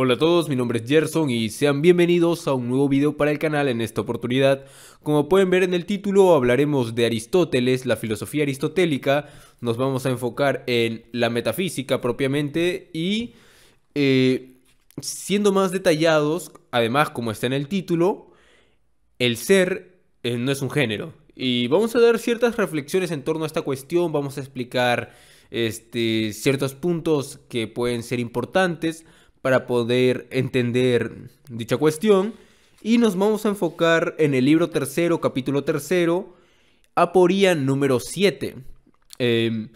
Hola a todos, mi nombre es Gerson y sean bienvenidos a un nuevo video para el canal en esta oportunidad. Como pueden ver en el título hablaremos de Aristóteles, la filosofía aristotélica, nos vamos a enfocar en la metafísica propiamente y eh, siendo más detallados, además como está en el título, el ser eh, no es un género. Y vamos a dar ciertas reflexiones en torno a esta cuestión, vamos a explicar este, ciertos puntos que pueden ser importantes para poder entender dicha cuestión. Y nos vamos a enfocar en el libro tercero, capítulo tercero, Aporía número 7. Em,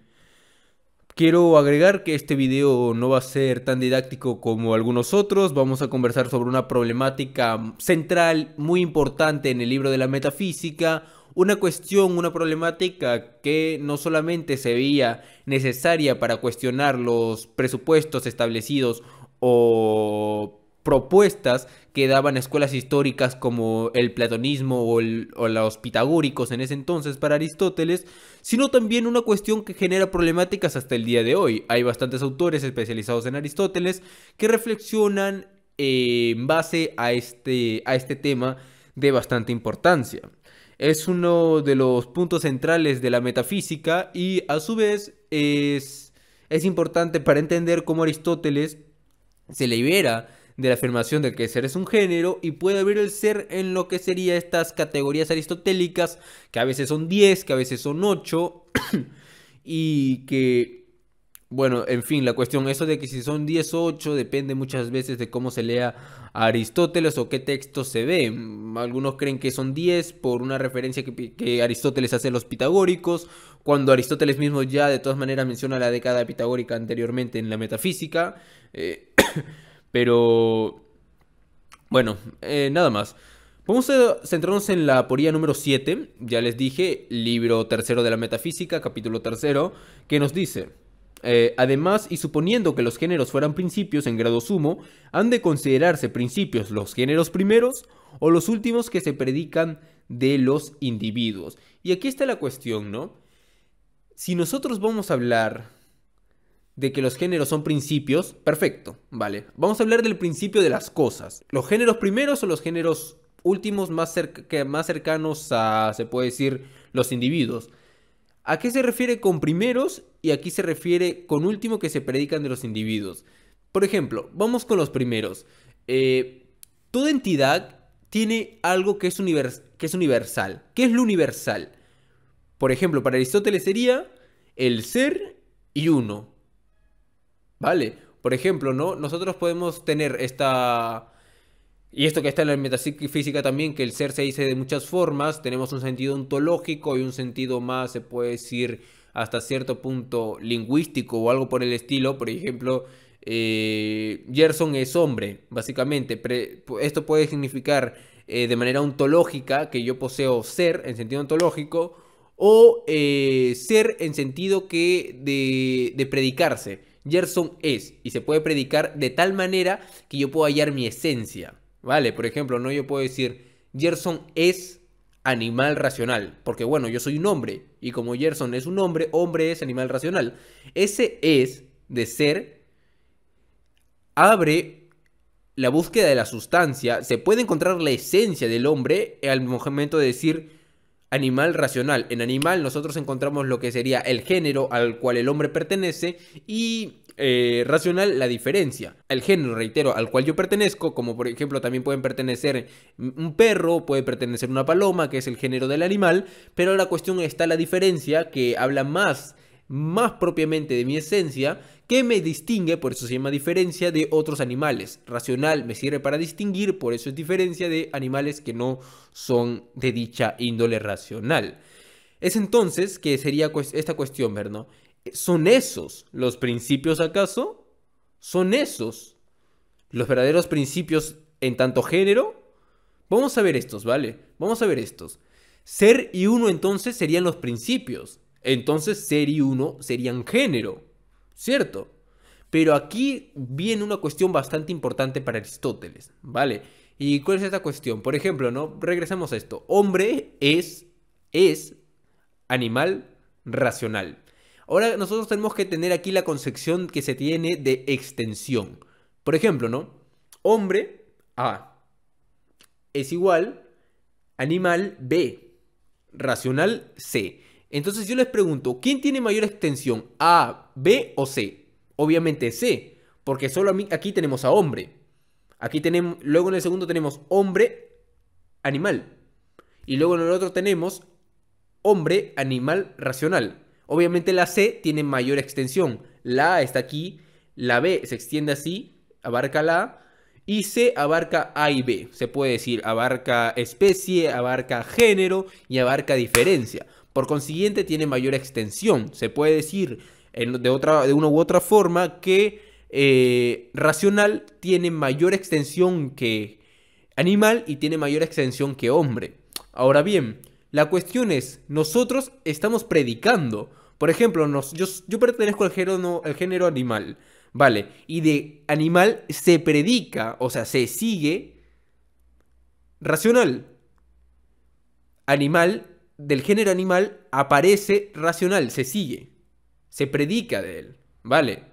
quiero agregar que este video no va a ser tan didáctico como algunos otros. Vamos a conversar sobre una problemática central muy importante en el libro de la metafísica. Una cuestión, una problemática que no solamente se veía necesaria para cuestionar los presupuestos establecidos o propuestas que daban escuelas históricas como el platonismo o, los pitagóricos en ese entonces para Aristóteles, sino también una cuestión que genera problemáticas hasta el día de hoy. Hay bastantes autores especializados en Aristóteles que reflexionan eh, en base a este, a este tema de bastante importancia. Es uno de los puntos centrales de la metafísica y a su vez es, es importante para entender cómo Aristóteles se libera de la afirmación de que el ser es un género y puede haber el ser en lo que serían estas categorías aristotélicas, que a veces son 10, que a veces son 8, y que bueno, en fin, la cuestión, eso de que si son 10 o 8 depende muchas veces de cómo se lea Aristóteles o qué texto se ve. Algunos creen que son 10 por una referencia que, Aristóteles hace a los pitagóricos, cuando Aristóteles mismo ya de todas maneras menciona la década pitagórica anteriormente en la metafísica. Eh, pero, bueno, eh, nada más. Vamos a centrarnos en la poría número 7, ya les dije, libro tercero de la metafísica, capítulo tercero, que nos dice... Eh, además, y suponiendo que los géneros fueran principios en grado sumo, han de considerarse principios los géneros primeros o los últimos que se predican de los individuos. Y aquí está la cuestión, ¿no? Si nosotros vamos a hablar de que los géneros son principios, perfecto, vale. Vamos a hablar del principio de las cosas. Los géneros primeros o los géneros últimos más, que más cercanos a, se puede decir, los individuos. ¿A qué se refiere con primeros y aquí se refiere con último que se predican de los individuos. Por ejemplo, vamos con los primeros. Eh, toda entidad tiene algo que es, que es universal. ¿Qué es lo universal? Por ejemplo, para Aristóteles sería el ser y uno. ¿Vale? Por ejemplo, ¿no? Nosotros podemos tener esta... Y esto que está en la metafísica también, que el ser se dice de muchas formas. Tenemos un sentido ontológico y un sentido más, se puede decir, hasta cierto punto lingüístico o algo por el estilo. Por ejemplo, eh, Gerson es hombre, básicamente. esto puede significar eh, de manera ontológica que yo poseo ser en sentido ontológico o eh, ser en sentido que de, predicarse. Gerson es y se puede predicar de tal manera que yo puedo hallar mi esencia. ¿Vale? Por ejemplo, no yo puedo decir Gerson es animal racional, porque bueno, yo soy un hombre y como Gerson es un hombre, hombre es animal racional. Ese es de ser abre la búsqueda de la sustancia, se puede encontrar la esencia del hombre al momento de decir animal racional. En animal nosotros encontramos lo que sería el género al cual el hombre pertenece y eh, racional la diferencia. El género, reitero, al cual yo pertenezco, como por ejemplo también pueden pertenecer un perro, puede pertenecer una paloma, que es el género del animal, pero la cuestión está la diferencia que habla más más propiamente de mi esencia, que me distingue, por eso se llama diferencia, de otros animales. Racional me sirve para distinguir, por eso es diferencia de animales que no son de dicha índole racional. Es entonces que sería esta cuestión, ¿verdad? ¿Son esos los principios acaso? ¿Son esos los verdaderos principios en tanto género? Vamos a ver estos, ¿vale? Vamos a ver estos. Ser y uno entonces serían los principios. Entonces ser y uno serían género, ¿cierto? Pero aquí viene una cuestión bastante importante para Aristóteles, ¿vale? ¿Y cuál es esta cuestión? Por ejemplo, ¿no? Regresamos a esto. Hombre es, es animal racional. Ahora nosotros tenemos que tener aquí la concepción que se tiene de extensión. Por ejemplo, ¿no? Hombre A es igual animal B, racional C. Entonces yo les pregunto, ¿quién tiene mayor extensión? A, B o C? Obviamente C, porque solo aquí tenemos a hombre. Aquí tenemos, luego en el segundo tenemos hombre, animal. Y luego en el otro tenemos hombre, animal, racional. Obviamente la C tiene mayor extensión. La A está aquí, la B se extiende así, abarca la A, y C abarca A y B. Se puede decir abarca especie, abarca género y abarca diferencia. Por consiguiente tiene mayor extensión. Se puede decir en, de, otra, de una u otra forma que eh, racional tiene mayor extensión que animal y tiene mayor extensión que hombre. Ahora bien, la cuestión es, nosotros estamos predicando. Por ejemplo, nos, yo, pertenezco al género, al género animal, ¿vale? Y de animal se predica, o sea, se sigue racional. Animal, del género animal aparece racional, se sigue. Se predica de él, ¿vale?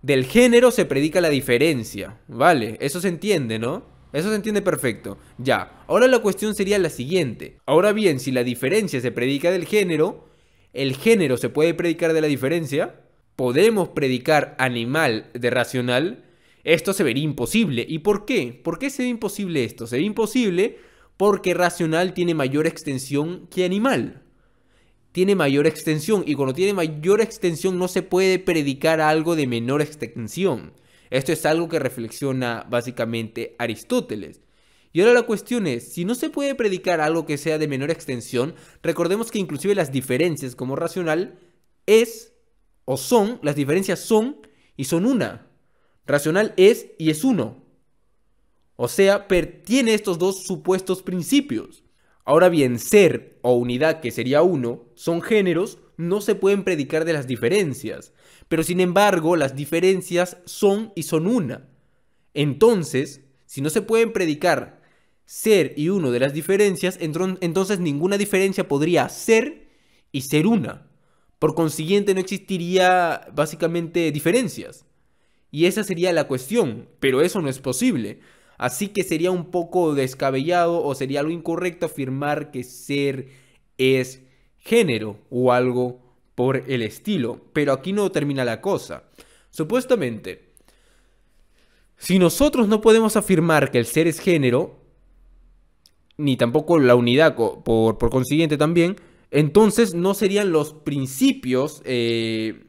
Del género se predica la diferencia, ¿vale? Eso se entiende, ¿no? Eso se entiende perfecto. Ya, ahora la cuestión sería la siguiente. Ahora bien, si la diferencia se predica del género, ¿el género se puede predicar de la diferencia? ¿Podemos predicar animal de racional? Esto se vería imposible. ¿Y por qué? ¿Por qué se ve imposible esto? Se ve imposible porque racional tiene mayor extensión que animal. Tiene mayor extensión y cuando tiene mayor extensión no se puede predicar algo de menor extensión. Esto es algo que reflexiona básicamente Aristóteles. Y ahora la cuestión es, si no se puede predicar algo que sea de menor extensión, recordemos que inclusive las diferencias como racional es o son, las diferencias son y son una. Racional es y es uno. O sea, pertiene estos dos supuestos principios. Ahora bien, ser o unidad, que sería uno, son géneros no se pueden predicar de las diferencias, pero sin embargo las diferencias son y son una. Entonces, si no se pueden predicar ser y uno de las diferencias, entonces ninguna diferencia podría ser y ser una. Por consiguiente, no existiría básicamente diferencias. Y esa sería la cuestión, pero eso no es posible. Así que sería un poco descabellado o sería algo incorrecto afirmar que ser es género o algo por el estilo. Pero aquí no termina la cosa. Supuestamente, si nosotros no podemos afirmar que el ser es género, ni tampoco la unidad por, por consiguiente también, entonces no serían los principios eh,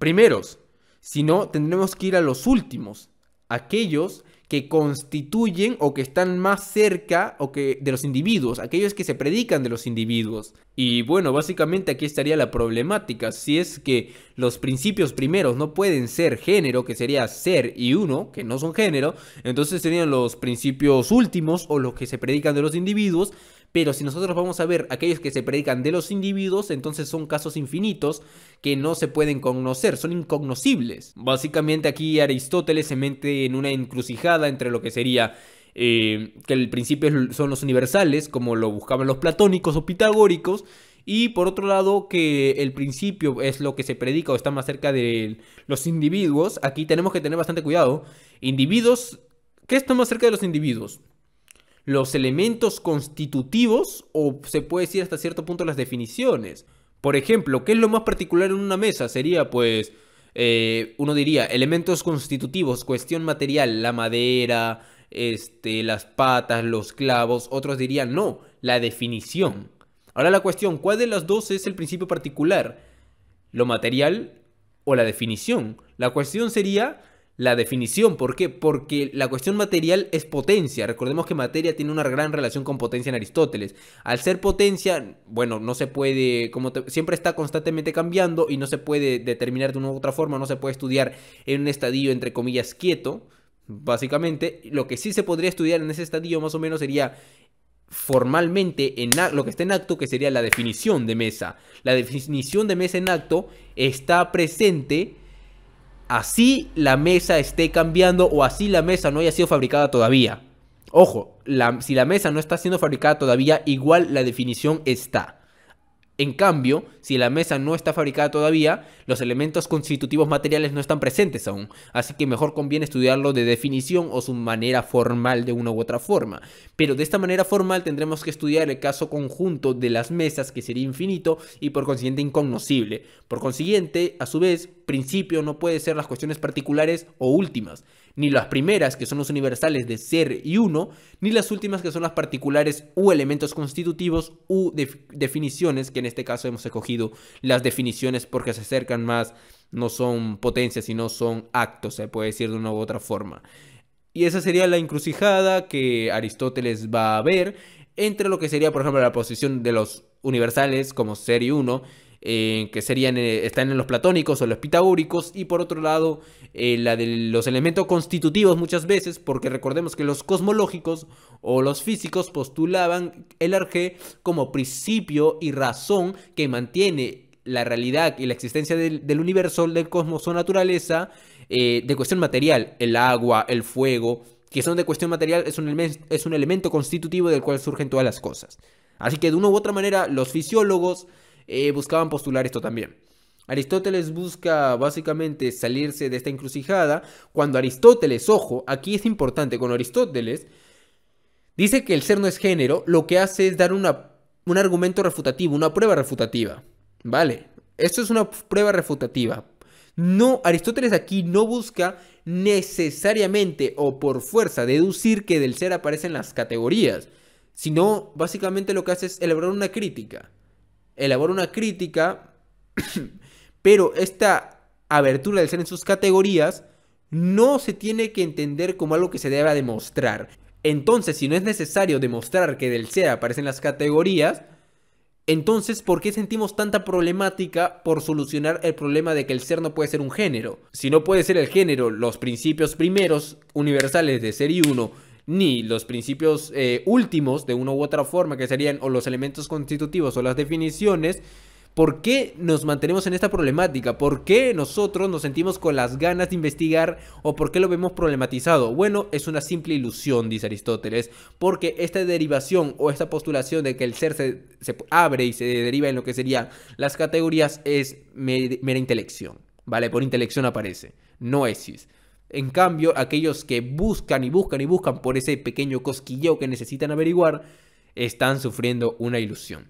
primeros, sino tendremos que ir a los últimos, aquellos que constituyen o que están más cerca o que de los individuos, aquellos que se predican de los individuos. Y bueno, básicamente aquí estaría la problemática, si es que los principios primeros no pueden ser género, que sería ser y uno, que no son género, entonces serían los principios últimos o los que se predican de los individuos, pero si nosotros vamos a ver aquellos que se predican de los individuos, entonces son casos infinitos que no se pueden conocer, son incognoscibles. Básicamente aquí Aristóteles se mete en una encrucijada entre lo que sería eh, que el principio son los universales, como lo buscaban los platónicos o pitagóricos, y por otro lado, que el principio es lo que se predica o está más cerca de los individuos. Aquí tenemos que tener bastante cuidado. Individuos, ¿qué está más cerca de los individuos? los elementos constitutivos o se puede decir hasta cierto punto las definiciones. Por ejemplo, ¿qué es lo más particular en una mesa? Sería pues, eh, uno diría, elementos constitutivos, cuestión material, la madera, este, las patas, los clavos, otros dirían, no, la definición. Ahora la cuestión, ¿cuál de las dos es el principio particular? ¿Lo material o la definición? La cuestión sería la definición. ¿Por qué? Porque la cuestión material es potencia. Recordemos que materia tiene una gran relación con potencia en Aristóteles. Al ser potencia, bueno, no se puede, como siempre está constantemente cambiando y no se puede determinar de una u otra forma, no se puede estudiar en un estadio entre comillas quieto. Básicamente, lo que sí se podría estudiar en ese estadio más o menos sería formalmente en lo que está en acto, que sería la definición de mesa. La definición de mesa en acto está presente así la mesa esté cambiando o así la mesa no haya sido fabricada todavía. Ojo, si la mesa no está siendo fabricada todavía, igual la definición está. En cambio, si la mesa no está fabricada todavía, los elementos constitutivos materiales no están presentes aún, así que mejor conviene estudiarlo de definición o su manera formal de una u otra forma. Pero de esta manera formal tendremos que estudiar el caso conjunto de las mesas, que sería infinito y por consiguiente incognoscible. Por consiguiente, a su vez, principio no puede ser las cuestiones particulares o últimas ni las primeras, que son los universales de ser y uno, ni las últimas, que son las particulares u elementos constitutivos u definiciones, que en este caso hemos escogido las definiciones porque se acercan más, no son potencias, sino son actos, se puede decir de una u otra forma. Y esa sería la encrucijada que Aristóteles va a ver entre lo que sería, por ejemplo, la posición de los universales como ser y uno, eh, que serían, eh, están en los platónicos o los pitagóricos, y por otro lado, eh, la de los elementos constitutivos muchas veces, porque recordemos que los cosmológicos o los físicos postulaban el arjé como principio y razón que mantiene la realidad y la existencia del, universo, del cosmos o naturaleza, de cuestión material, el agua, el fuego, que son de cuestión material, es un, es un elemento constitutivo del cual surgen todas las cosas. Así que de una u otra manera, los fisiólogos, eh, buscaban postular esto también. Aristóteles busca básicamente salirse de esta encrucijada cuando Aristóteles, ojo, aquí es importante, con Aristóteles dice que el ser no es género, lo que hace es dar un argumento refutativo, una prueba refutativa. Vale, esto es una prueba refutativa. No, Aristóteles aquí no busca necesariamente o por fuerza deducir que del ser aparecen las categorías, sino básicamente lo que hace es elaborar una crítica elabora una crítica, pero esta abertura del ser en sus categorías no se tiene que entender como algo que se deba demostrar. Entonces, si no es necesario demostrar que del ser aparecen las categorías, entonces, ¿por qué sentimos tanta problemática por solucionar el problema de que el ser no puede ser un género? Si no puede ser el género, los principios primeros universales de ser y uno ni los principios eh, últimos de una u otra forma, que serían o los elementos constitutivos o las definiciones, ¿Por qué nos mantenemos en esta problemática? ¿Por qué nosotros nos sentimos con las ganas de investigar o por qué lo vemos problematizado? Bueno, es una simple ilusión, dice Aristóteles, porque esta derivación o esta postulación de que el ser se, abre y se deriva en lo que serían las categorías es mera intelección, ¿vale? Por intelección aparece, no es en cambio, aquellos que buscan y buscan y buscan por ese pequeño cosquilleo que necesitan averiguar, están sufriendo una ilusión.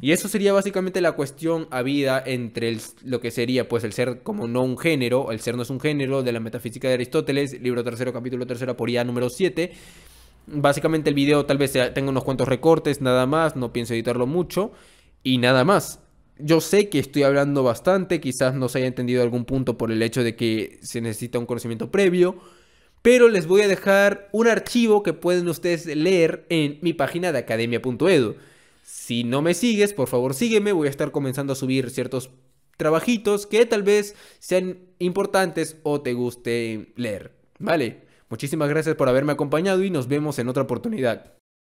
Y eso sería básicamente la cuestión habida entre lo que sería pues el ser como no un género, el ser no es un género de la metafísica de Aristóteles, libro tercero, capítulo tercero, poría número 7. Básicamente el video tal vez tenga unos cuantos recortes, nada más, no pienso editarlo mucho y nada más yo sé que estoy hablando bastante, quizás no se haya entendido algún punto por el hecho de que se necesita un conocimiento previo, pero les voy a dejar un archivo que pueden ustedes leer en mi página de academia.edu. Si no me sigues, por favor sígueme, voy a estar comenzando a subir ciertos trabajitos que tal vez sean importantes o te guste leer. Vale, muchísimas gracias por haberme acompañado y nos vemos en otra oportunidad.